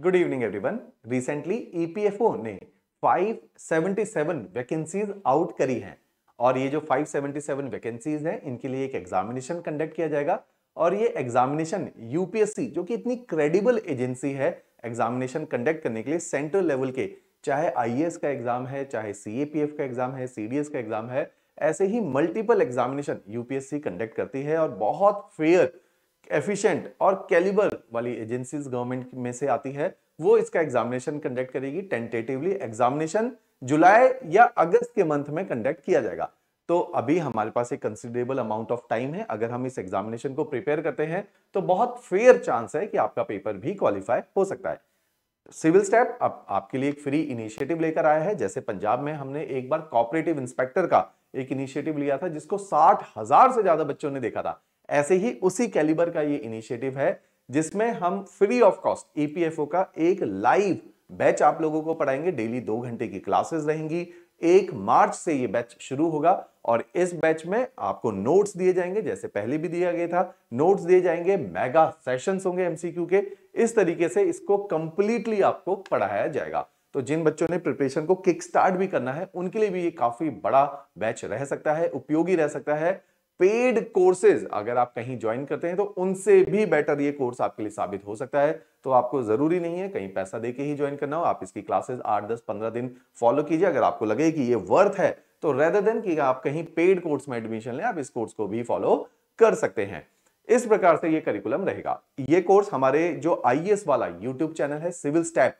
good evening everyone recently EPFO ने 577 vacancies out करी हैं और ये जो 577 वैकेंसीज हैं इनके लिए एक एग्जामिनेशन कंडक्ट किया जाएगा और ये एग्जामिनेशन यूपीएससी जो कि इतनी क्रेडिबल एजेंसी है एग्जामिनेशन कंडक्ट करने के लिए सेंट्रल लेवल के चाहे एस का एग्जाम है चाहे एफ का एग्जाम है एस का एग्जाम है ऐसे ही मल्टीपल एग्जामिनेशन यूपीएससी कंडक्ट करती है और बहुत फेयर एफिशिएंट और कैलिबर वाली एजेंसीज गवर्नमेंट में से आती है वो इसका एग्जामिनेशन कंडक्ट करेगी टेंटेटिवली एग्जामिनेशन जुलाई या अगस्त के मंथ में कंडक्ट किया जाएगा तो अभी हमारे पास एक कंसिडरेबल अमाउंट ऑफ टाइम है अगर हम इस एग्जामिनेशन को प्रिपेयर करते हैं तो बहुत फेयर चांस है कि आपका पेपर भी क्वालिफाई हो सकता है सिविल स्टेप अब आपके लिए एक फ्री इनिशिएटिव लेकर आया है जैसे पंजाब में हमने एक बार कॉपरेटिव इंस्पेक्टर का एक इनिशिएटिव लिया था जिसको साठ हजार से ज्यादा बच्चों ने देखा था ऐसे ही उसी कैलिबर का ये इनिशिएटिव है जिसमें हम फ्री ऑफ कॉस्ट ईपीएफओ का एक लाइव बैच आप लोगों को पढ़ाएंगे डेली दो घंटे की क्लासेस रहेंगी एक मार्च से ये बैच शुरू होगा और इस बैच में आपको नोट्स दिए जाएंगे जैसे पहले भी दिया गया था नोट्स दिए जाएंगे मेगा सेशंस होंगे एमसीक्यू के इस तरीके से इसको कंप्लीटली आपको पढ़ाया जाएगा तो जिन बच्चों ने प्रिपरेशन को किक स्टार्ट भी करना है उनके लिए भी ये काफी बड़ा बैच रह सकता है उपयोगी रह सकता है पेड कोर्सेज अगर आप कहीं ज्वाइन करते हैं तो उनसे भी बेटर ये कोर्स आपके लिए साबित हो सकता है तो आपको जरूरी नहीं है कहीं पैसा दे ही ज्वाइन करना हो आप इसकी क्लासेस आठ दस पंद्रह दिन फॉलो कीजिए अगर आपको लगे कि ये वर्थ है तो रेदर देन कि आप कहीं पेड कोर्स में एडमिशन लें आप इस कोर्स को भी फॉलो कर सकते हैं इस प्रकार से ये करिकुलम रहेगा ये कोर्स हमारे जो आई e वाला यूट्यूब चैनल है सिविल स्टैप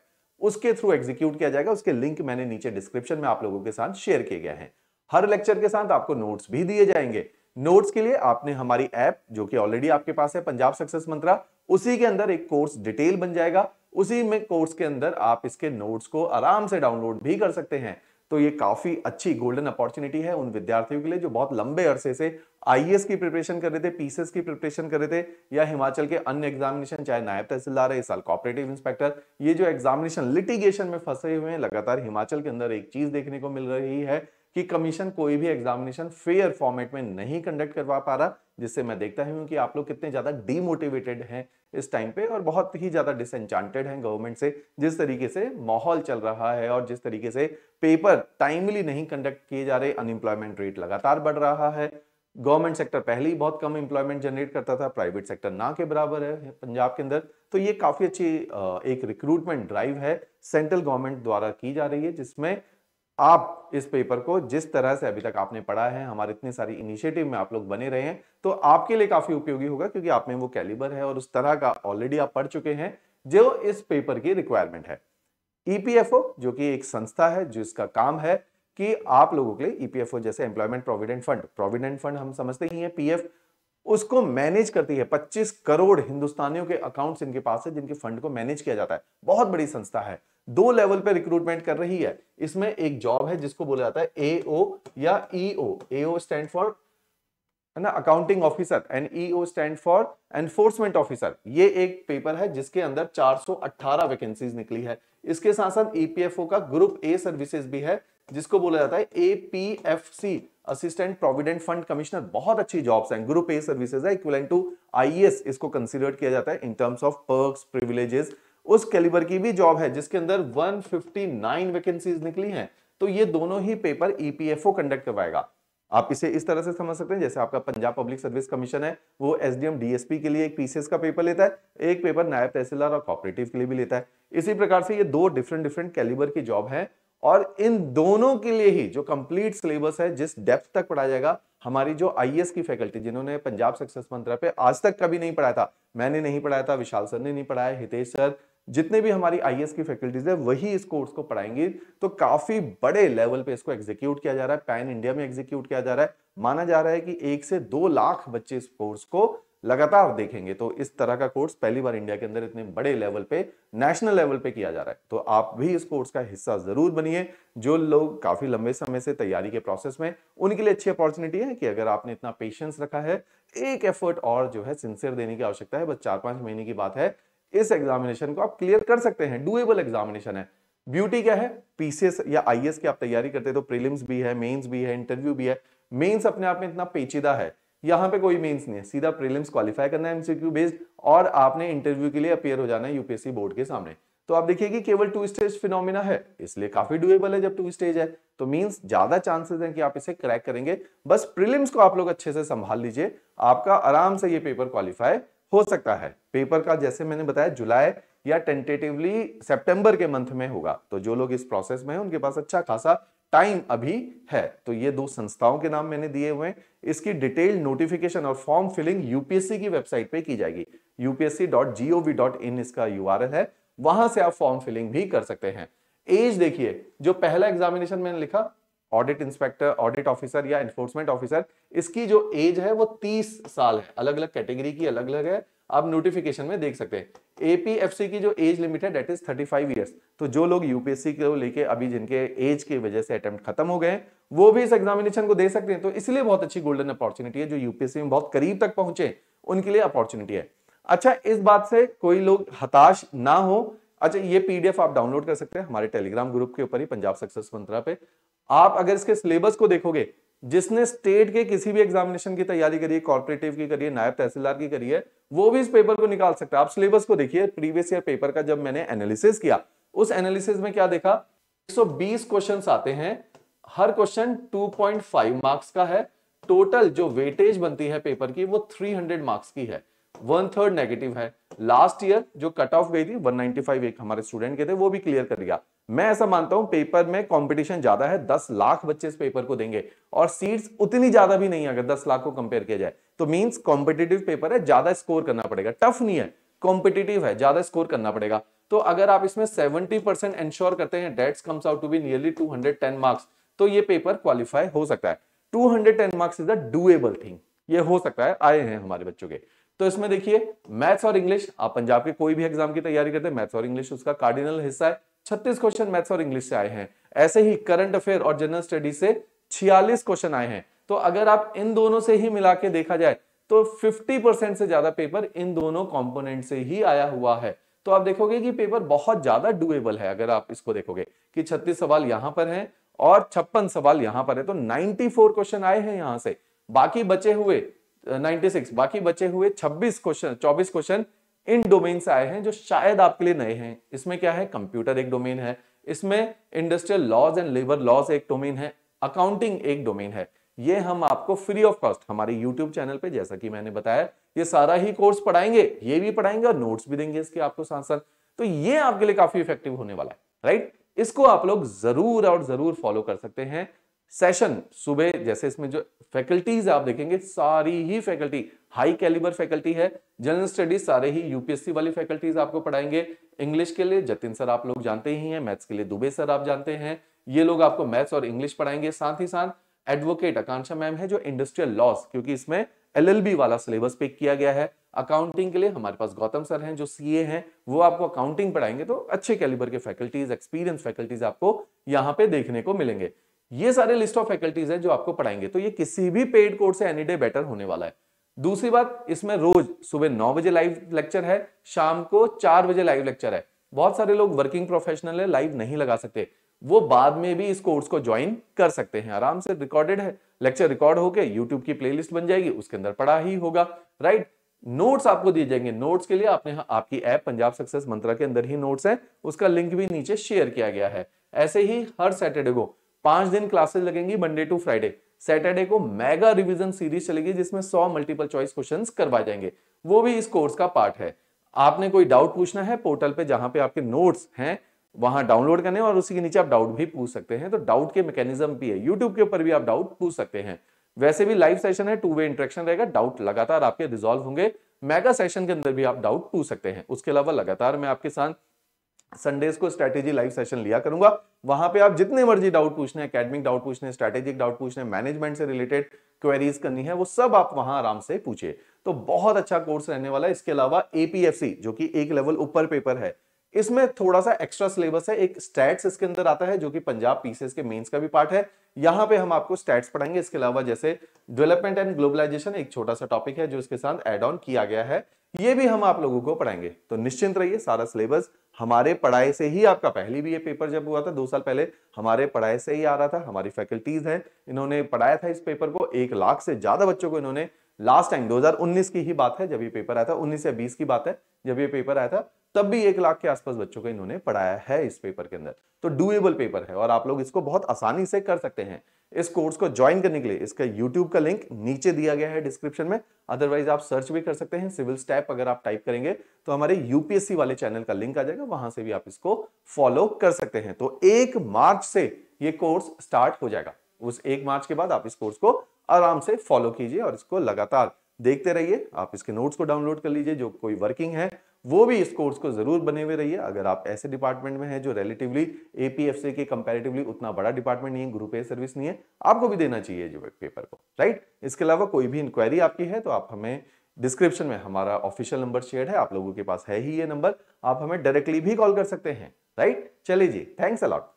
उसके थ्रू एग्जीक्यूट किया जाएगा उसके लिंक मैंने नीचे डिस्क्रिप्शन में आप लोगों के साथ शेयर किए गए हैं हर लेक्चर के साथ आपको नोट्स भी दिए जाएंगे नोट्स के लिए आपने हमारी ऐप जो कि ऑलरेडी आपके पास है पंजाब सक्सेस मंत्रा उसी के अंदर एक कोर्स डिटेल बन जाएगा उसी में कोर्स के अंदर आप इसके नोट्स को आराम से डाउनलोड भी कर सकते हैं तो ये काफी अच्छी गोल्डन अपॉर्चुनिटी है उन विद्यार्थियों के लिए जो बहुत लंबे अरसे से आईएएस e की प्रिपरेशन कर रहे थे पीसीएस की प्रिपरेशन कर रहे थे या हिमाचल के अन्य एग्जामिनेशन चाहे नायब तहसीलदार है इस साल कॉपरेटिव इंस्पेक्टर ये जो एग्जामिनेशन लिटिगेशन में फंसे हुए हैं लगातार हिमाचल के अंदर एक चीज देखने को मिल रही है कि कमीशन कोई भी एग्जामिनेशन फेयर फॉर्मेट में नहीं कंडक्ट करवा पा रहा जिससे मैं देखता हूँ कि आप लोग कितने ज़्यादा डीमोटिवेटेड हैं इस टाइम पे और बहुत ही ज़्यादा डिसएंचांटेड हैं गवर्नमेंट से जिस तरीके से माहौल चल रहा है और जिस तरीके से पेपर टाइमली नहीं कंडक्ट किए जा रहे अनएम्प्लॉयमेंट रेट लगातार बढ़ रहा है गवर्नमेंट सेक्टर पहले ही बहुत कम एम्प्लॉयमेंट जनरेट करता था प्राइवेट सेक्टर ना के बराबर है पंजाब के अंदर तो ये काफ़ी अच्छी एक रिक्रूटमेंट ड्राइव है सेंट्रल गवर्नमेंट द्वारा की जा रही है जिसमें आप इस पेपर को जिस तरह से अभी तक आपने पढ़ा है हमारे इतने सारी इनिशिएटिव में आप लोग बने रहे हैं तो आपके लिए काफी उपयोगी होगा क्योंकि आप में वो कैलिबर है और उस तरह का ऑलरेडी आप पढ़ चुके हैं जो इस पेपर की रिक्वायरमेंट है ईपीएफओ e जो कि एक संस्था है जिसका काम है कि आप लोगों के लिए ईपीएफओ e जैसे employment provident fund provident fund हम समझते ही है पीएफ उसको मैनेज करती है 25 करोड़ हिंदुस्तानियों के अकाउंट्स इनके पास है जिनके फंड को मैनेज किया जाता है बहुत बड़ी संस्था है दो लेवल पे रिक्रूटमेंट कर रही है इसमें एक जॉब है जिसको बोला जाता है एओ या ईओ एओ स्टैंड फॉर है ना accounting officer and EO stand for enforcement officer ये एक पेपर है जिसके अंदर 418 वैकेंसीज निकली है इसके साथ साथ ईपीएफओ का ग्रुप ए सर्विसेज भी है जिसको बोला जाता है APFC assistant provident fund commissioner बहुत अच्छी जॉब्स हैं ग्रुप ए सर्विसेज है इक्वल टू आईएएस इसको कंसीडर किया जाता है in terms of perks privileges उस कैलिबर की भी जॉब है जिसके अंदर 159 वैकेंसीज निकली हैं तो ये दोनों ही पेपर ईपीएफओ कंडक्ट करवाएगा आप इसे इस तरह से समझ सकते हैं जैसे आपका पंजाब पब्लिक सर्विस कमीशन है वो एसडीएम डीएसपी के लिए एक पीसीएस का पेपर लेता है एक पेपर नायब तहसीलदार और कॉपरेटिव के लिए भी लेता है इसी प्रकार से ये दो डिफरेंट डिफरेंट कैलिबर की जॉब है और इन दोनों के लिए ही जो कंप्लीट सिलेबस है जिस डेप्थ तक पढ़ाया जाएगा हमारी जो आईएएस e की फैकल्टी जिन्होंने पंजाब सक्सेस मंत्रा पे आज तक कभी नहीं पढ़ाया था मैंने नहीं पढ़ाया था विशाल सर ने नहीं पढ़ाया हितेश सर जितने भी हमारी आई की फैकल्टीज है वही इस कोर्स को पढ़ाएंगे तो काफी बड़े लेवल पे इसको एग्जीक्यूट किया जा रहा है पैन इंडिया में एग्जीक्यूट किया जा रहा है माना जा रहा है कि एक से दो लाख बच्चे इस कोर्स को लगातार देखेंगे तो इस तरह का कोर्स पहली बार इंडिया के अंदर इतने बड़े लेवल पे नेशनल लेवल पे किया जा रहा है तो आप भी इस कोर्स का हिस्सा जरूर बनिए जो लोग काफी लंबे समय से तैयारी के प्रोसेस में उनके लिए अच्छी अपॉर्चुनिटी है कि अगर आपने इतना पेशेंस रखा है एक एफर्ट और जो है सिंसियर देने की आवश्यकता है बस चार पांच महीने की बात है इस एग्जामिनेशन को आप क्लियर कर सकते हैं डुएबल एग्जामिनेशन है ब्यूटी क्या है पीसीएस या आईएएस की आप तैयारी करते हैं तो प्रीलिम्स भी है मेंस भी है इंटरव्यू भी है मेंस अपने आप में इतना पेचीदा है यहां पे कोई मेंस नहीं है सीधा प्रीलिम्स क्वालिफाई करना है एमसीक्यू बेस्ड और आपने इंटरव्यू के लिए अपियर हो जाना है यूपीएससी बोर्ड के सामने तो आप देखिए कि केवल टू स्टेज फिनोमिना है इसलिए काफी डुएबल है जब टू स्टेज है तो मींस ज्यादा चांसेस हैं कि आप इसे क्रैक करेंगे बस प्रीलिम्स को आप लोग अच्छे से संभाल लीजिए आपका आराम से ये पेपर क्वालिफाई हो सकता है पेपर का जैसे मैंने बताया जुलाई या टेंटेटिवली सितंबर के मंथ में होगा तो जो लोग इस प्रोसेस में हैं उनके पास अच्छा खासा टाइम अभी है तो ये दो संस्थाओं के नाम मैंने दिए हुए हैं इसकी डिटेल नोटिफिकेशन और फॉर्म फिलिंग यूपीएससी की वेबसाइट पे की जाएगी upsc.gov.in इसका यूआरएल है वहां से आप फॉर्म फिलिंग भी कर सकते हैं एज देखिए जो पहला एग्जामिनेशन मैंने लिखा ऑडिट इंस्पेक्टर ऑडिट ऑफिसर या एनफोर्समेंट ऑफिसर इसकी जो एज है वो 30 साल है अलग अलग कैटेगरी की अलग अलग है आप नोटिफिकेशन में देख सकते हैं एपीएफसी की जो एज लिमिट है डेट इज 35 फाइव तो जो लोग यूपीएससी को लेके अभी जिनके एज की वजह से अटेम्प्ट खत्म हो गए वो भी इस एग्जामिनेशन को दे सकते हैं तो इसलिए बहुत अच्छी गोल्डन अपॉर्चुनिटी है जो यूपीएससी में बहुत करीब तक पहुंचे उनके लिए अपॉर्चुनिटी है अच्छा इस बात से कोई लोग हताश ना हो अच्छा ये पीडीएफ आप डाउनलोड कर सकते हैं हमारे टेलीग्राम ग्रुप के ऊपर ही पंजाब सक्सेस मंत्रा पे आप अगर इसके सिलेबस को देखोगे जिसने स्टेट के किसी भी एग्जामिनेशन की तैयारी करी है कॉर्पोरेटिव की करी है नायब तहसीलदार की करी है वो भी इस पेपर को निकाल सकता है आप सिलेबस को देखिए प्रीवियस ईयर पेपर का जब मैंने एनालिसिस किया उस एनालिसिस में क्या देखा 120 क्वेश्चंस आते हैं हर क्वेश्चन 2.5 मार्क्स का है टोटल जो वेटेज बनती है पेपर की वो 300 मार्क्स की है वन थर्ड नेगेटिव है लास्ट ईयर जो कट ऑफ गई थी 195 एक हमारे स्टूडेंट के थे वो भी क्लियर कर दिया मैं ऐसा मानता हूं पेपर में कंपटीशन ज्यादा है दस लाख बच्चे इस पेपर को देंगे और सीट्स उतनी ज्यादा भी नहीं है अगर दस लाख को कंपेयर किया जाए तो मींस कॉम्पिटेटिव पेपर है ज्यादा स्कोर करना पड़ेगा टफ नहीं है कॉम्पिटेटिव है ज्यादा स्कोर करना पड़ेगा तो अगर आप इसमें सेवेंटी परसेंट एंश्योर करते हैं that's comes out to be nearly two marks तो ये पेपर क्वालिफाई हो सकता है two marks is a doable thing ये हो सकता है आए हैं हमारे बच्चों के तो इसमें देखिए मैथ्स और इंग्लिश आप पंजाब के कोई भी एग्जाम की तैयारी करते हैं मैथ्स और इंग्लिश उसका कार्डिनल हिस्सा है छत्तीस क्वेश्चन मैथ्स और इंग्लिश से आए हैं ऐसे ही करंट अफेयर और जनरल स्टडी से छियालीस क्वेश्चन आए हैं तो अगर आप इन दोनों से ही मिला के देखा जाए तो 50 परसेंट से ज्यादा पेपर इन दोनों कंपोनेंट से ही आया हुआ है तो आप देखोगे कि पेपर बहुत ज्यादा डुएबल है अगर आप इसको देखोगे कि 36 सवाल यहां पर है और छप्पन सवाल यहां पर है तो नाइनटी क्वेश्चन आए हैं यहां से बाकी बचे हुए 96 बाकी बचे हुए 26 क्वेश्चन 24 क्वेश्चन इन डोमेन से आए हैं जो शायद आपके लिए नए हैं इसमें क्या है कंप्यूटर एक डोमेन है इसमें industrial laws and labour laws एक डोमेन है अकाउंटिंग एक डोमेन है ये हम आपको फ्री ऑफ कॉस्ट हमारे यूट्यूब चैनल पे जैसा कि मैंने बताया ये सारा ही कोर्स पढ़ाएंगे ये भी पढ़ाएंगे और नोट्स भी देंगे इसके आपको साथ साथ तो ये आपके लिए काफी इफेक्टिव होने वाला है राइट इसको आप लोग जरूर और जरूर फॉलो कर सकते हैं सेशन सुबह जैसे इसमें जो फैकल्टीज आप देखेंगे सारी ही फैकल्टी हाई कैलिबर फैकल्टी है जनरल स्टडीज सारे ही यूपीएससी वाली फैकल्टीज आपको पढ़ाएंगे इंग्लिश के लिए जतिन सर आप लोग जानते ही हैं मैथ्स के लिए दुबे सर आप जानते हैं ये लोग आपको मैथ्स और इंग्लिश पढ़ाएंगे साथ ही साथ एडवोकेट आकांक्षा मैम है जो इंडस्ट्रियल लॉस क्योंकि इसमें एलएलबी वाला सिलेबस पिक किया गया है अकाउंटिंग के लिए हमारे पास गौतम सर हैं जो सीए हैं वो आपको अकाउंटिंग पढ़ाएंगे तो अच्छे कैलिबर के फैकल्टीज एक्सपीरियंस फैकल्टीज आपको यहाँ पे देखने को मिलेंगे ये सारे लिस्ट ऑफ फैकल्टीज हैं जो आपको पढ़ाएंगे तो ये किसी भी पेड कोर्स से एनी डे बेटर होने वाला है दूसरी बात इसमें रोज सुबह नौ बजे लाइव लेक्चर है शाम को चार बजे लाइव लेक्चर है बहुत सारे लोग वर्किंग प्रोफेशनल है लाइव नहीं लगा सकते वो बाद में भी इस कोर्स को ज्वाइन कर सकते हैं आराम से रिकॉर्डेड है लेक्चर रिकॉर्ड होके यूट्यूब की प्लेलिस्ट बन जाएगी उसके अंदर पढ़ा ही होगा राइट नोट्स आपको दिए जाएंगे नोट्स के लिए आपने आपकी ऐप पंजाब सक्सेस मंत्रा के अंदर ही नोट्स है उसका लिंक भी नीचे शेयर किया गया है ऐसे ही हर सैटरडे को पांच दिन क्लासेस लगेंगी मंडे टू फ्राइडे सैटरडे को मेगा रिवीजन सीरीज चलेगी जिसमें सौ मल्टीपल चॉइस क्वेश्चन करवाए जाएंगे वो भी इस कोर्स का पार्ट है आपने कोई डाउट पूछना है पोर्टल पे जहां पे आपके नोट्स हैं वहां डाउनलोड करने और उसी के नीचे आप डाउट भी पूछ सकते हैं तो डाउट के मैकेनिज्म भी है यूट्यूब के ऊपर भी आप डाउट पूछ सकते हैं वैसे भी लाइव सेशन है टू वे इंट्रेक्शन रहेगा डाउट लगातार आपके रिजोल्व होंगे मेगा सेशन के अंदर भी आप डाउट पूछ सकते हैं उसके अलावा लगातार मैं आपके साथ संडेज को स्ट्रेटेजी लाइव सेशन लिया करूंगा वहां पे आप जितने मर्जी डाउट पूछने अकेडमिक डाउट पूछने स्ट्रेटेजिक डाउट पूछने मैनेजमेंट से रिलेटेड क्वेरीज करनी है वो सब आप वहां आराम से पूछे तो बहुत अच्छा कोर्स रहने वाला है इसके अलावा एपीएफसी जो कि एक लेवल ऊपर पेपर है इसमें थोड़ा सा एक्स्ट्रा सिलेबस है एक स्टैट्स इसके अंदर आता है जो कि पंजाब पीसीएस के मेंस का भी पार्ट है यहां पे हम आपको स्टैट्स पढ़ाएंगे इसके अलावा जैसे डेवलपमेंट एंड ग्लोबलाइजेशन एक छोटा सा टॉपिक है जो इसके साथ एड ऑन किया गया है ये भी हम आप लोगों को पढ़ाएंगे तो निश्चिंत रहिए सारा सिलेबस हमारे पढ़ाई से ही आपका पहले भी ये पेपर जब हुआ था दो साल पहले हमारे पढ़ाई से ही आ रहा था हमारी फैकल्टीज हैं इन्होंने पढ़ाया था इस पेपर को एक लाख से ज्यादा बच्चों को इन्होंने लास्ट टाइम 2019 की ही बात है जब ये पेपर आया था 19 या 20 की बात है जब ये पेपर आया था तब भी एक लाख के आसपास बच्चों को इन्होंने पढ़ाया है इस पेपर के अंदर तो डूएबल पेपर है और आप लोग इसको बहुत आसानी से कर सकते हैं इस कोर्स को ज्वाइन करने के लिए इसका यूट्यूब का लिंक नीचे दिया गया है डिस्क्रिप्शन में अदरवाइज आप सर्च भी कर सकते हैं सिविल स्टैप अगर आप टाइप करेंगे तो हमारे यूपीएससी वाले चैनल का लिंक आ जाएगा वहां से भी आप इसको फॉलो कर सकते हैं तो एक मार्च से ये कोर्स स्टार्ट हो जाएगा उस एक मार्च के बाद आप इस कोर्स को आराम से फॉलो कीजिए और इसको लगातार देखते रहिए आप इसके नोट्स को डाउनलोड कर लीजिए जो कोई वर्किंग है वो भी इस कोर्स को ज़रूर बने हुए रहिए अगर आप ऐसे डिपार्टमेंट में हैं जो रिलेटिवली ए के कंपेरेटिवली उतना बड़ा डिपार्टमेंट नहीं है ग्रुप ए सर्विस नहीं है आपको भी देना चाहिए जो पेपर को राइट इसके अलावा कोई भी इंक्वायरी आपकी है तो आप हमें डिस्क्रिप्शन में हमारा ऑफिशियल नंबर शेयर है आप लोगों के पास है ही ये नंबर आप हमें डायरेक्टली भी कॉल कर सकते हैं राइट चले जी थैंक्स अलॉट